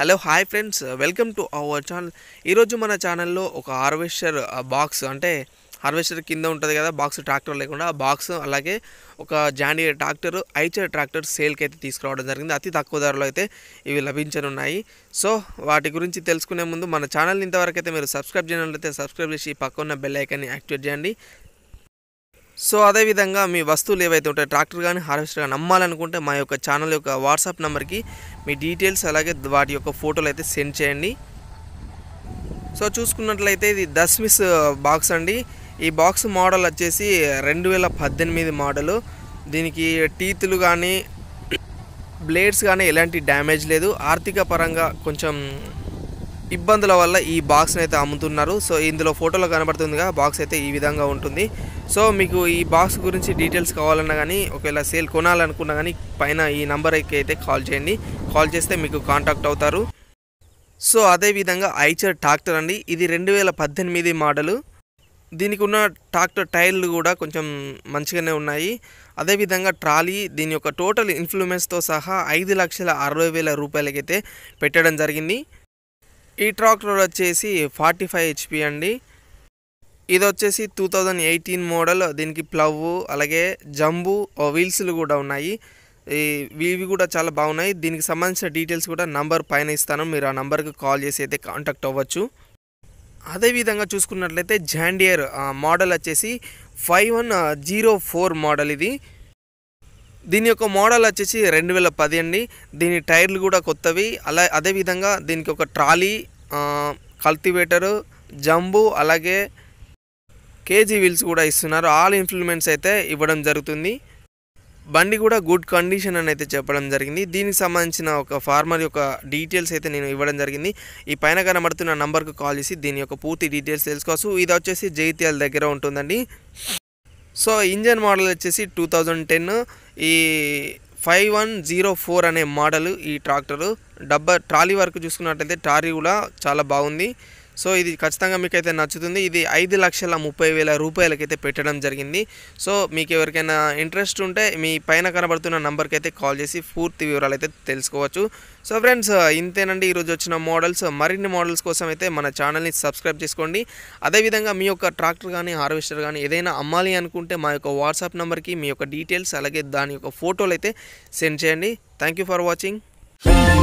hello hi friends welcome to our channel ఈరోజు మన ఛానల్లో ఒక హార్వెస్టర్ బాక్స్ అంటే హార్వెస్టర్ కింద ఉంటుంది కదా బాక్స్ ట్రాక్టర్ లేకుండా ఆ బాక్స్ అలాగే ఒక జాండియర్ ట్రాక్టర్ ఐచర్ ట్రాక్టర్ సేల్కి అయితే తీసుకురావడం జరిగింది అతి తక్కువ ధరలో అయితే ఇవి లభించనున్నాయి సో వాటి గురించి తెలుసుకునే ముందు మన ఛానల్ని ఇంతవరకు అయితే మీరు సబ్స్క్రైబ్ చేయాలైతే సబ్స్క్రైబ్ చేసి పక్కన బెల్ ఐకాన్ని యాక్టివేట్ చేయండి సో అదేవిధంగా మీ వస్తువులు ఏవైతే ఉంటాయో ట్రాక్టర్ కానీ హార్వెస్టర్ కానీ అమ్మాలనుకుంటే మా యొక్క ఛానల్ యొక్క వాట్సాప్ నెంబర్కి మీ డీటెయిల్స్ అలాగే వాటి యొక్క ఫోటోలు అయితే సెండ్ చేయండి సో చూసుకున్నట్లయితే ఇది దస్మిస్ బాక్స్ అండి ఈ బాక్స్ మోడల్ వచ్చేసి రెండు వేల పద్దెనిమిది మోడలు దీనికి టీతులు కానీ బ్లేడ్స్ కానీ ఎలాంటి డ్యామేజ్ లేదు ఆర్థిక పరంగా కొంచెం ఇబ్బందుల వల్ల ఈ బాక్స్ని అయితే అమ్ముతున్నారు సో ఇందులో ఫోటోలో కనబడుతుందిగా బాక్స్ అయితే ఈ విధంగా ఉంటుంది సో మీకు ఈ బాక్స్ గురించి డీటెయిల్స్ కావాలన్నా కానీ ఒకవేళ సేల్ కొనాలనుకున్నా కానీ పైన ఈ నెంబర్కి అయితే కాల్ చేయండి కాల్ చేస్తే మీకు కాంటాక్ట్ అవుతారు సో అదేవిధంగా ఐచర్ ట్రాక్టర్ అండి ఇది రెండు వేల పద్దెనిమిది మోడలు దీనికి ఉన్న ట్రాక్టర్ టైర్లు కూడా కొంచెం మంచిగానే ఉన్నాయి అదేవిధంగా ట్రాలీ దీని యొక్క టోటల్ ఇన్ఫ్లుయెన్స్తో సహా ఐదు లక్షల అరవై వేల రూపాయలకైతే పెట్టడం జరిగింది ఈ ట్రాక్టర్ వచ్చేసి ఫార్టీ ఫైవ్ హెచ్పి అండి ఇది వచ్చేసి టూ థౌజండ్ ఎయిటీన్ మోడల్ దీనికి ప్లవ్ అలాగే జంబు వీల్స్లు కూడా ఉన్నాయి ఇవి కూడా చాలా బాగున్నాయి దీనికి సంబంధించిన డీటెయిల్స్ కూడా నంబర్ పైన ఇస్తాను మీరు ఆ నంబర్కి కాల్ చేసి అయితే కాంటాక్ట్ అవ్వచ్చు అదేవిధంగా చూసుకున్నట్లయితే జాండియర్ మోడల్ వచ్చేసి five one zero four model ఇది దీని యొక్క మోడల్ వచ్చేసి రెండు వేల పది అండి దీని టైర్లు కూడా కొత్తవి అలా అదేవిధంగా దీనికి ఒక ట్రాలీ కల్టివేటరు జంబు అలాగే కేజీ వీల్స్ కూడా ఇస్తున్నారు ఆల్ ఇన్ఫ్లుమెంట్స్ అయితే ఇవ్వడం జరుగుతుంది బండి కూడా గుడ్ కండిషన్ అని అయితే చెప్పడం జరిగింది దీనికి సంబంధించిన ఒక ఫార్మర్ యొక్క డీటెయిల్స్ అయితే నేను ఇవ్వడం జరిగింది ఈ పైన కనబడుతున్న నంబర్కు కాల్ చేసి దీని యొక్క పూర్తి డీటెయిల్స్ తెలుసుకోవచ్చు ఇది వచ్చేసి జైత్యాల దగ్గర ఉంటుందండి సో ఇంజన్ మోడల్ వచ్చేసి టూ థౌజండ్ టెన్ ఈ ఫైవ్ వన్ జీరో ఫోర్ అనే మోడల్ ఈ ట్రాక్టరు డబ్బా ట్రాలీ వరకు చూసుకున్నట్లయితే ట్రాలీ కూడా చాలా బాగుంది సో ఇది ఖచ్చితంగా మీకైతే నచ్చుతుంది ఇది ఐదు లక్షల ముప్పై వేల రూపాయలకైతే పెట్టడం జరిగింది సో మీకు ఎవరికైనా ఇంట్రెస్ట్ ఉంటే మీ పైన కనబడుతున్న నెంబర్కి అయితే కాల్ చేసి పూర్తి వివరాలు అయితే తెలుసుకోవచ్చు సో ఫ్రెండ్స్ ఇంతేనండి ఈరోజు వచ్చిన మోడల్స్ మరిన్ని మోడల్స్ కోసం అయితే మన ఛానల్ని సబ్స్క్రైబ్ చేసుకోండి అదేవిధంగా మీ యొక్క ట్రాక్టర్ కానీ హార్వెస్టర్ కానీ ఏదైనా అమ్మాలి అనుకుంటే మా యొక్క వాట్సాప్ నెంబర్కి మీ యొక్క డీటెయిల్స్ అలాగే దాని యొక్క ఫోటోలు అయితే సెండ్ చేయండి థ్యాంక్ ఫర్ వాచింగ్